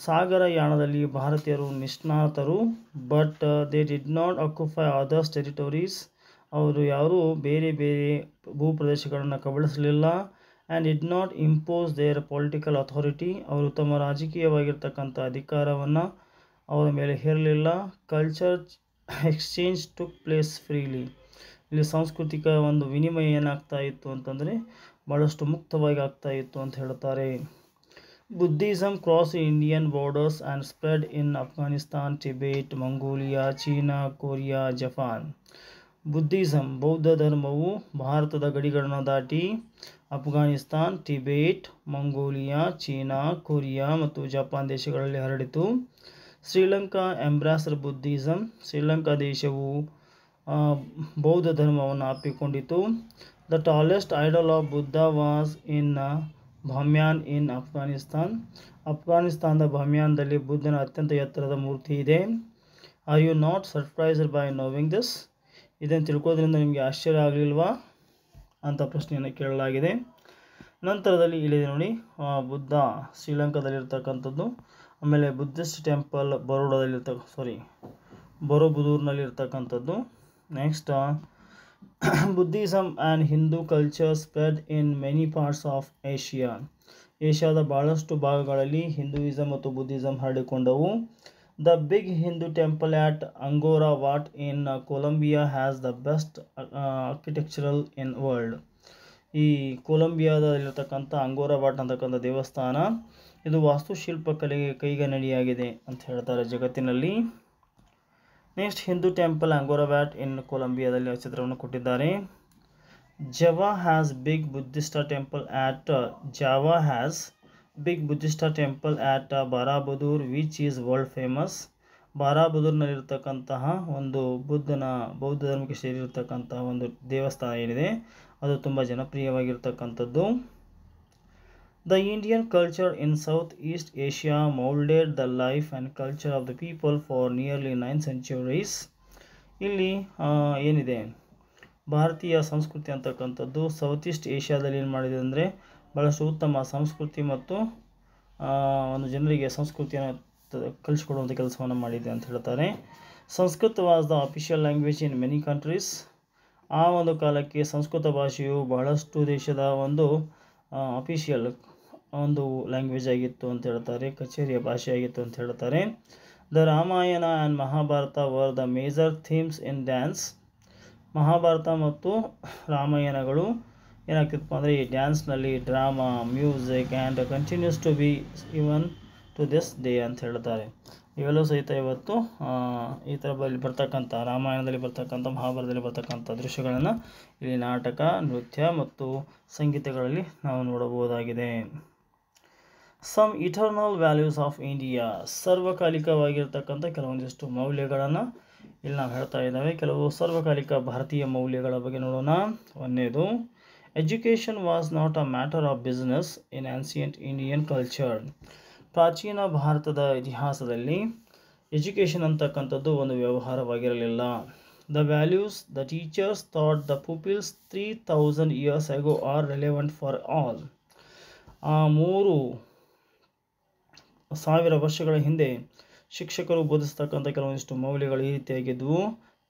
Speaker 1: ಸಾಗರಯಾಣದಲ್ಲಿ ಭಾರತೀಯರು ನಿಷ್ಣಾತರು but they did not occupy others territories ಅವರು ಯಾರೂ ಬೇರೆ ಬೇರೆ ಭೂಪ್ರದೇಶಗಳನ್ನು ಕಬಳಿಸಲಿಲ್ಲ and it not impose their political authority ಅವರು ತಮ್ಮ ರಾಜಕೀಯವಾಗಿರ್ತಕ್ಕಂಥ ಅಧಿಕಾರವನ್ನು ಅವರ ಮೇಲೆ ಹೇರಲಿಲ್ಲ culture exchange took place freely ಇಲ್ಲಿ ಸಾಂಸ್ಕೃತಿಕ ಒಂದು ವಿನಿಮಯ ಏನಾಗ್ತಾ ಇತ್ತು ಅಂತಂದರೆ ಭಾಳಷ್ಟು ಮುಕ್ತವಾಗಿ ಆಗ್ತಾ ಇತ್ತು ಅಂತ ಹೇಳ್ತಾರೆ Buddhism cross Indian borders and spread in Afghanistan Tibet Mongolia China Korea Japan Buddhism ಬೌದ್ಧ ಧರ್ಮವು ಭಾರತದ ಗಡಿಗಳನ್ನು ದಾಟಿ Afghanistan Tibet Mongolia China Korea ಮತ್ತು ಜಪಾನ್ ದೇಶಗಳಲ್ಲಿ ಹರಡಿತು ಶ್ರೀಲಂಕಾ ಎಂಬ್ರಾಸರ್ ಬುದ್ಧಿಸಮ್ ಶ್ರೀಲಂಕಾ ದೇಶವು ಬೌದ್ಧ ಧರ್ಮವನ್ನು ಅಪ್ಪಿಕೊಂಡಿತು the tallest idol of Buddha was in Bamiyan in Afghanistan ಅಫ್ಘಾನಿಸ್ತಾನದ ಭಮ್ಯಾನದಲ್ಲಿ ಬುದ್ಧನ ಅತ್ಯಂತ ಎತ್ತರದ ಮೂರ್ತಿ ಇದೆ I you not surprised by knowing this ಇದನ್ನು ತಿಳ್ಕೋದ್ರಿಂದ ನಿಮಗೆ ಆಶ್ಚರ್ಯ ಆಗಲಿಲ್ವಾ ಅಂತ ಪ್ರಶ್ನೆಯನ್ನು ಕೇಳಲಾಗಿದೆ ನಂತರದಲ್ಲಿ ಇಲ್ಲಿದೆ ನೋಡಿ ಬುದ್ಧ ಶ್ರೀಲಂಕಾದಲ್ಲಿರ್ತಕ್ಕಂಥದ್ದು ಆಮೇಲೆ ಬುದ್ಧಿಸ್ಟ್ ಟೆಂಪಲ್ ಬರೋಡಾದಲ್ಲಿರ್ತ ಸಾರಿ ಬರೋಬುದೂರ್ನಲ್ಲಿರ್ತಕ್ಕಂಥದ್ದು next Buddhism and Hindu culture spread in many parts of Asia ಏಷ್ಯಾದ ಭಾಳಷ್ಟು ಭಾಗಗಳಲ್ಲಿ ಹಿಂದೂಯಿಸಮ್ ಮತ್ತು ಬುದ್ಧಿಸಮ್ ಹರಡಿಕೊಂಡವು The big Hindu temple at Angora Wat in Colombia has the best uh, architectural in world. ಈ ಕೊಲಂಬಿಯಾದಲ್ಲಿರತಕ್ಕಂಥ angora what ಅಂತಕ್ಕಂಥ ದೇವಸ್ಥಾನ ಇದು ವಾಸ್ತುಶಿಲ್ಪ ಕಲೆಗೆ ಕೈಗನ್ನಡಿಯಾಗಿದೆ ಅಂತ ಹೇಳ್ತಾರೆ ಜಗತ್ತಿನಲ್ಲಿ next Hindu temple Angkor Wat in ಕೊಲಂಬಿಯಾದಲ್ಲಿ ಚಿತ್ರವನ್ನು ಕೊಟ್ಟಿದ್ದಾರೆ Java has big Buddhist temple at Java has big Buddhista temple at Borobudur which is world famous ಬಾರಾಬುದೂರ್ನಲ್ಲಿರ್ತಕ್ಕಂತಹ ಒಂದು ಬುದ್ಧನ ಬೌದ್ಧ ಧರ್ಮಕ್ಕೆ ಸೇರಿರ್ತಕ್ಕಂತಹ ಒಂದು ದೇವಸ್ಥಾನ ಏನಿದೆ ಅದು ತುಂಬ ಜನಪ್ರಿಯವಾಗಿರ್ತಕ್ಕಂಥದ್ದು the Indian culture in south east Asia moulded the life and culture of the people for nearly nine centuries ಇಲ್ಲಿ ಏನಿದೆ ಭಾರತೀಯ ಸಂಸ್ಕೃತಿ ಅಂತಕ್ಕಂಥದ್ದು ಸೌತ್ ಈಸ್ಟ್ ಏಷ್ಯಾದಲ್ಲಿ ಏನು ಮಾಡಿದೆ ಅಂದರೆ ಭಾಳಷ್ಟು ಉತ್ತಮ ಸಂಸ್ಕೃತಿ ಮತ್ತು ಒಂದು ಜನರಿಗೆ ಸಂಸ್ಕೃತಿಯನ್ನು ಕಲಿಸ್ಕೊಡುವಂಥ ಕೆಲಸವನ್ನು ಮಾಡಿದೆ ಅಂತ ಹೇಳ್ತಾರೆ Sanskrit was the official language in many countries ಆ ಒಂದು ಕಾಲಕ್ಕೆ ಸಂಸ್ಕೃತ ಭಾಷೆಯು ಬಹಳಷ್ಟು ದೇಶದ ಒಂದು ಅಫಿಷಿಯಲ್ ಒಂದು ಲ್ಯಾಂಗ್ವೇಜ್ ಆಗಿತ್ತು ಅಂತ ಹೇಳ್ತಾರೆ ಕಚೇರಿಯ ಭಾಷೆಯಾಗಿತ್ತು ಅಂತ ಹೇಳ್ತಾರೆ the Ramayana and Mahabharata were the major themes in dance Mahabharata ಮತ್ತು ರಾಮಾಯಣಗಳು ಏನಾಗ್ತಿತ್ತು ಅಂದರೆ ಈ ಡ್ಯಾನ್ಸ್ನಲ್ಲಿ drama music and continues to be even to this day ಅಂತ ಹೇಳ್ತಾರೆ ಇವೆಲ್ಲೂ ಸಹಿತ ಇವತ್ತು ಈ ಥರ ಬಲ್ಲಿ ಬರ್ತಕ್ಕಂಥ ರಾಮಾಯಣದಲ್ಲಿ ಬರ್ತಕ್ಕಂಥ ಮಹಾಭಾರತದಲ್ಲಿ ಬರ್ತಕ್ಕಂಥ ದೃಶ್ಯಗಳನ್ನು ಇಲ್ಲಿ ನಾಟಕ ನೃತ್ಯ ಮತ್ತು ಸಂಗೀತಗಳಲ್ಲಿ ನಾವು ನೋಡಬಹುದಾಗಿದೆ some eternal values of India ಸರ್ವಕಾಲಿಕವಾಗಿರ್ತಕ್ಕಂಥ ಕೆಲವೊಂದಿಷ್ಟು ಮೌಲ್ಯಗಳನ್ನು ಇಲ್ಲಿ ನಾವು ಹೇಳ್ತಾ ಇದ್ದಾವೆ ಕೆಲವು ಸರ್ವಕಾಲಿಕ ಭಾರತೀಯ ಮೌಲ್ಯಗಳ ಬಗ್ಗೆ ನೋಡೋಣ ಒಂದೇದು Education was not a matter of business in ancient Indian culture. ಪ್ರಾಚೀನ ಭಾರತದ ಇತಿಹಾಸದಲ್ಲಿ ಎಜುಕೇಷನ್ ಅಂತಕ್ಕಂಥದ್ದು ಒಂದು ವ್ಯವಹಾರವಾಗಿರಲಿಲ್ಲ the values the teachers taught the pupils three thousand years ago are relevant for all ಆ ಮೂರು ಸಾವಿರ ವರ್ಷಗಳ ಹಿಂದೆ ಶಿಕ್ಷಕರು ಬೋಧಿಸ್ತಕ್ಕಂಥ ಕೆಲವೊಂದಿಷ್ಟು ಮೌಲ್ಯಗಳು ಈ ರೀತಿಯಾಗಿದ್ದವು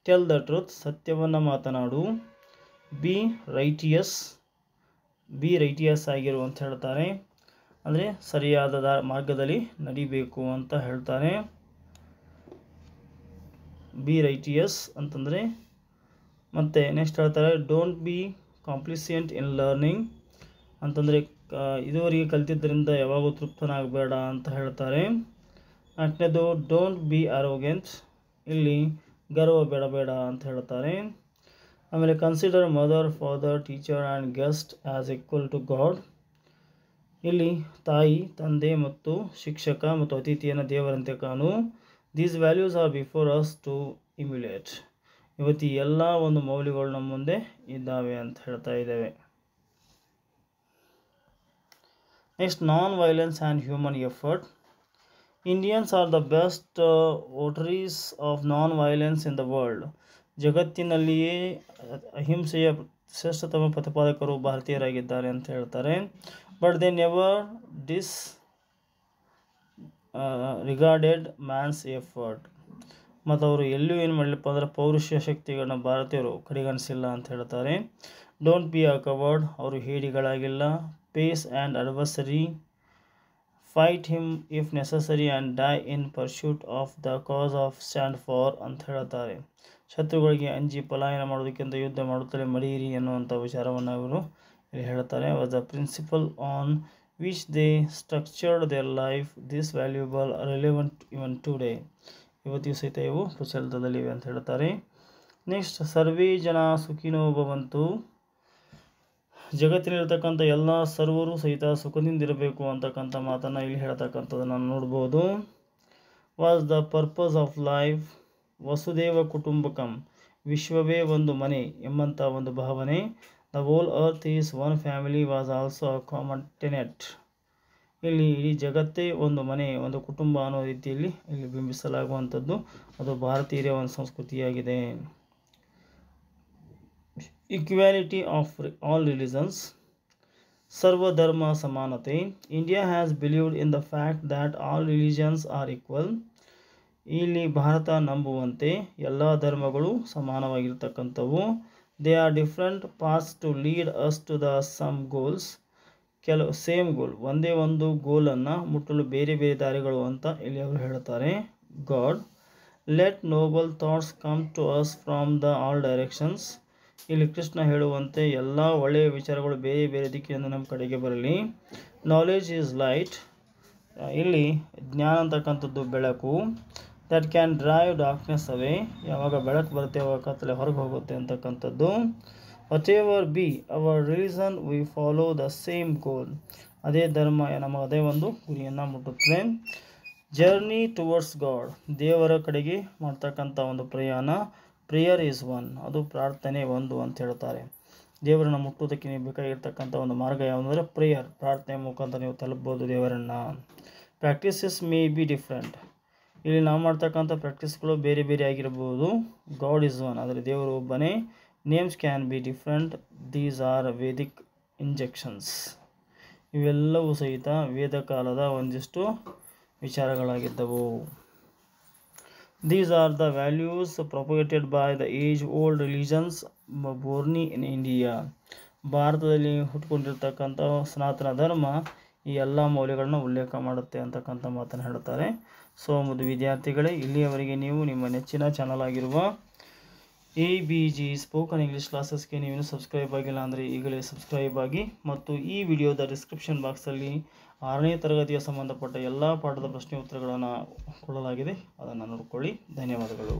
Speaker 1: ಟೆಲ್ ದ ಟ್ರುತ್ ಸತ್ಯವನ್ನು ಮಾತನಾಡು ಬಿ ರೈಟಿಯಸ್ ಬಿ ರೈಟಿಯಸ್ ಆಗಿರು ಅಂತ ಹೇಳ್ತಾರೆ ಅಂದರೆ ಸರಿಯಾದ ಮಾರ್ಗದಲ್ಲಿ ನಡಿಬೇಕು ಅಂತ ಹೇಳ್ತಾರೆ ಬಿ ರೈಟಿಯಸ್ ಅಂತಂದರೆ ಮತ್ತು ನೆಕ್ಸ್ಟ್ ಹೇಳ್ತಾರೆ don't be complacent in learning ಅಂತಂದರೆ ಇದುವರೆಗೆ ಕಲಿತಿದ್ದರಿಂದ ಯಾವಾಗೂ ತೃಪ್ತನಾಗಬೇಡ ಅಂತ ಹೇಳ್ತಾರೆ ನಾಲ್ಕನೇದು ಡೋಂಟ್ ಬಿ ಅರೋಗೆಂಟ್ ಇಲ್ಲಿ ಗರ್ವ ಬೇಡಬೇಡ ಅಂತ ಹೇಳ್ತಾರೆ ಆಮೇಲೆ consider mother father teacher and guest as equal to god ಇಲ್ಲಿ ತಾಯಿ ತಂದೆ ಮತ್ತು ಶಿಕ್ಷಕ ಮತ್ತು ಅತಿಥಿಯನ್ನು ದೇವರಂತೆ ಕಾಣು these values are before us to emulate ಇವತ್ತು ಎಲ್ಲ ಒಂದು ಮೌಲ್ಯಗಳು ನಮ್ಮ ಮುಂದೆ ಇದ್ದಾವೆ ಅಂತ ಹೇಳ್ತಾ ಇದ್ದೇವೆ next nonviolence and human effort Indians are the best votaries of nonviolence in the world ಜಗತ್ತಿನಲ್ಲಿಯೇ ಅಹಿಂಸೆಯ ಶ್ರೇಷ್ಠತಮ ಪ್ರತಿಪಾದಕರು ಭಾರತೀಯರಾಗಿದ್ದಾರೆ ಅಂತ ಹೇಳ್ತಾರೆ but they never disregarded man's effort ಮತ್ತು ಅವರು ಎಲ್ಲೂ ಏನು ಮಾಡಲಿಪ್ಪ ಅಂದರೆ ಪೌರುಷ ಶಕ್ತಿಗಳನ್ನ ಭಾರತೀಯರು ಕಡೆಗಣಿಸಿಲ್ಲ ಅಂತ ಹೇಳ್ತಾರೆ ಡೋಂಟ್ ಬಿ ಅ ಕವರ್ಡ್ ಅವರು ಹೇಡಿಗಳಾಗಿಲ್ಲ face and adversary fight him if necessary and die in pursuit of the cause of stand for ಅಂತ ಹೇಳ್ತಾರೆ ಶತ್ರುಗಳಿಗೆ ಅಂಜಿ ಪಲಾಯನ ಮಾಡೋದಕ್ಕಿಂತ ಯುದ್ಧ ಮಾಡುತ್ತಲೇ ಮರೆಯಿರಿ ಎನ್ನುವಂಥ ವಿಚಾರವನ್ನು ಇವರು ಹೇಳ್ತಾರೆ was the principle on which they structured their life this valuable relevant even today ಇವತ್ತಿಗೂ ಸಹಿತ ಇವು ಪ್ರಚಲಿತದಲ್ಲಿವೆ ಅಂತ ಹೇಳ್ತಾರೆ ನೆಕ್ಸ್ಟ್ ಸರ್ವೇ ಜನ ಸುಖಿನೋ ಭವಂತು ಜಗತ್ತಿನಲ್ಲಿರ್ತಕ್ಕಂಥ ಎಲ್ಲ ಸರ್ವರು ಸಹಿತ ಇರಬೇಕು ಅಂತಕ್ಕಂಥ ಮಾತನ್ನು ಇಲ್ಲಿ ಹೇಳ್ತಕ್ಕಂಥದ್ದನ್ನು ನೋಡ್ಬೋದು was the purpose of life ವಸುದೇವ ಕುಟುಂಬಕಂ ವಿಶ್ವವೇ ಒಂದು ಮನೆ ಎಂಬಂಥ ಒಂದು ಭಾವನೆ the whole earth is one family was also tenet ಇಲ್ಲಿ ಇಡೀ ಜಗತ್ತೇ ಒಂದು ಮನೆ ಒಂದು ಕುಟುಂಬ ಅನ್ನೋ ರೀತಿಯಲ್ಲಿ ಇಲ್ಲಿ ಬಿಂಬಿಸಲಾಗುವಂಥದ್ದು ಅದು ಭಾರತೀಯರ ಒಂದು ಸಂಸ್ಕೃತಿಯಾಗಿದೆ ಈಕ್ವಾಲಿಟಿ ಆಫ್ ಆಲ್ ರಿಲಿಜನ್ಸ್ ಸರ್ವಧರ್ಮ ಸಮಾನತೆ India has believed in the fact that all religions are equal ಇಲ್ಲಿ ಭಾರತ ನಂಬುವಂತೆ ಎಲ್ಲ ಧರ್ಮಗಳು ಸಮಾನವಾಗಿರ್ತಕ್ಕಂಥವು they are different paths to lead us to the some goals ಕೆಲವು ಸೇಮ್ ಗೋಲ್ ಒಂದೇ ಒಂದು ಗೋಲನ್ನು ಮುಟ್ಟಲು ಬೇರೆ ಬೇರೆ ದಾರಿಗಳು ಅಂತ ಇಲ್ಲಿ ಅವರು ಹೇಳ್ತಾರೆ god let noble thoughts come to us from the all directions ಇಲ್ಲಿ ಕೃಷ್ಣ ಹೇಳುವಂತೆ ಎಲ್ಲ ಒಳ್ಳೆಯ ವಿಚಾರಗಳು ಬೇರೆ ಬೇರೆ ದಿಕ್ಕಿನಿಂದ ನಮ್ಮ ಕಡೆಗೆ ಬರಲಿ ನಾಲೆಜ್ ಈಸ್ ಲೈಟ್ ಇಲ್ಲಿ ಜ್ಞಾನ ಅಂತಕ್ಕಂಥದ್ದು ಬೆಳಕು that can drive darkness away ಯಾವಾಗ ಬೆಳಕು ಬರುತ್ತೆ ಯಾವಾಗ ಕತ್ತಲೆ ಹೊರಗೆ ಹೋಗುತ್ತೆ ಅಂತಕ್ಕಂಥದ್ದು whatever be our reason we follow the same goal ಅದೇ ಧರ್ಮ ನಮ್ಮ ಅದೇ ಒಂದು ಗುರಿಯನ್ನು ಮುಟ್ಟುತ್ತದೆ ಜರ್ನಿ ಟುವರ್ಡ್ಸ್ ಗಾಡ್ ದೇವರ ಕಡೆಗೆ ಮಾಡ್ತಕ್ಕಂಥ ಒಂದು ಪ್ರಯಾಣ ಪ್ರೇಯರ್ ಈಸ್ ಒನ್ ಅದು ಪ್ರಾರ್ಥನೆ ಒಂದು ಅಂತ ಹೇಳ್ತಾರೆ ದೇವರನ್ನು ಮುಟ್ಟುವುದಕ್ಕೆ ನೀವು ಬೇಕಾಗಿರ್ತಕ್ಕಂಥ ಒಂದು ಮಾರ್ಗ ಯಾವುದಂದರೆ ಪ್ರೇಯರ್ ಪ್ರಾರ್ಥನೆ ಮುಖಾಂತರ ನೀವು ತಲುಪ್ಬೋದು ದೇವರನ್ನು ಪ್ರಾಕ್ಟೀಸಸ್ ಮೇ ಬಿ ಡಿಫ್ರೆಂಟ್ ಇಲ್ಲಿ ನಾವು ಮಾಡ್ತಕ್ಕಂಥ ಪ್ರಾಕ್ಟೀಸ್ಗಳು ಬೇರೆ ಬೇರೆ ಆಗಿರ್ಬೋದು ಗಾಡ್ ಇಸ್ ಒನ್ ಅಂದರೆ ದೇವರು ಒಬ್ಬನೇ names can be different these are Vedic injunctions ಇವೆಲ್ಲವೂ ಸಹಿತ ವೇದ ಕಾಲದ ಒಂದಿಷ್ಟು ವಿಚಾರಗಳಾಗಿದ್ದವು these are the values propagated by the age old religions born in India ಭಾರತದಲ್ಲಿ ಹುಟ್ಕೊಂಡಿರ್ತಕ್ಕಂಥ ಸನಾತನ ಧರ್ಮ ಈ ಎಲ್ಲ ಮೌಲ್ಯಗಳನ್ನ ಉಲ್ಲೇಖ ಮಾಡುತ್ತೆ ಅಂತಕ್ಕಂಥ ಮಾತನ್ನು ಹೇಳ್ತಾರೆ ಸೊ ವಿದ್ಯಾರ್ಥಿಗಳೇ ಇಲ್ಲಿಯವರೆಗೆ ನೀವು ನಿಮ್ಮ ನೆಚ್ಚಿನ ಚಾನಲ್ ಆಗಿರುವ A B G spoken English ಕ್ಲಾಸಸ್ಗೆ ನೀವೇನು ಸಬ್ಸ್ಕ್ರೈಬ್ ಆಗಿಲ್ಲ ಅಂದರೆ ಈಗಲೇ ಸಬ್ಸ್ಕ್ರೈಬ್ ಆಗಿ ಮತ್ತು ಈ ವಿಡಿಯೋದ ಡಿಸ್ಕ್ರಿಪ್ಷನ್ ಬಾಕ್ಸಲ್ಲಿ ಆರನೇ ತರಗತಿಯ ಸಂಬಂಧಪಟ್ಟ ಎಲ್ಲ ಪಾಠದ ಪ್ರಶ್ನೆ ಉತ್ತರಗಳನ್ನು ಕೊಡಲಾಗಿದೆ ಅದನ್ನು ನೋಡಿಕೊಳ್ಳಿ ಧನ್ಯವಾದಗಳು